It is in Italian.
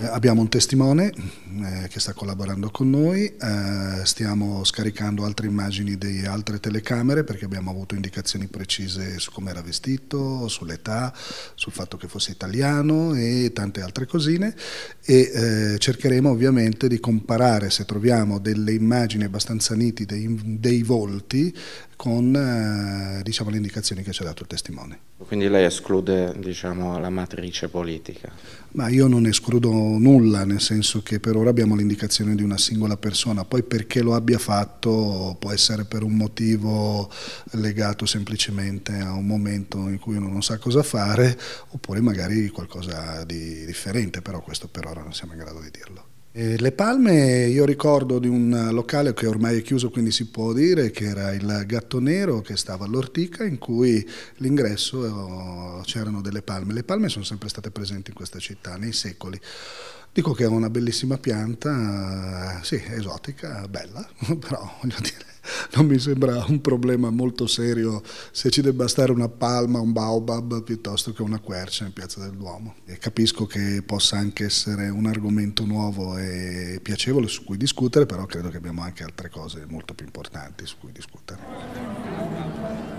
Eh, abbiamo un testimone eh, che sta collaborando con noi, eh, stiamo scaricando altre immagini di altre telecamere perché abbiamo avuto indicazioni precise su come era vestito, sull'età, sul fatto che fosse italiano e tante altre cosine e eh, cercheremo ovviamente di comparare se troviamo delle immagini abbastanza nitide dei volti con eh, diciamo, le indicazioni che ci ha dato il testimone. Quindi lei esclude diciamo, la matrice politica? Ma io non escludo nulla, nel senso che per ora abbiamo l'indicazione di una singola persona, poi perché lo abbia fatto può essere per un motivo legato semplicemente a un momento in cui uno non sa cosa fare, oppure magari qualcosa di differente, però questo per ora non siamo in grado di dirlo. Eh, le Palme, io ricordo di un locale che ormai è chiuso, quindi si può dire, che era il Gatto Nero che stava all'Ortica, in cui l'ingresso oh, c'erano delle palme. Le palme sono sempre state presenti in questa città nei secoli. Dico che è una bellissima pianta, sì, esotica, bella, però voglio dire non mi sembra un problema molto serio se ci debba stare una palma, un baobab piuttosto che una quercia in Piazza del Duomo. E capisco che possa anche essere un argomento nuovo e piacevole su cui discutere, però credo che abbiamo anche altre cose molto più importanti su cui discutere.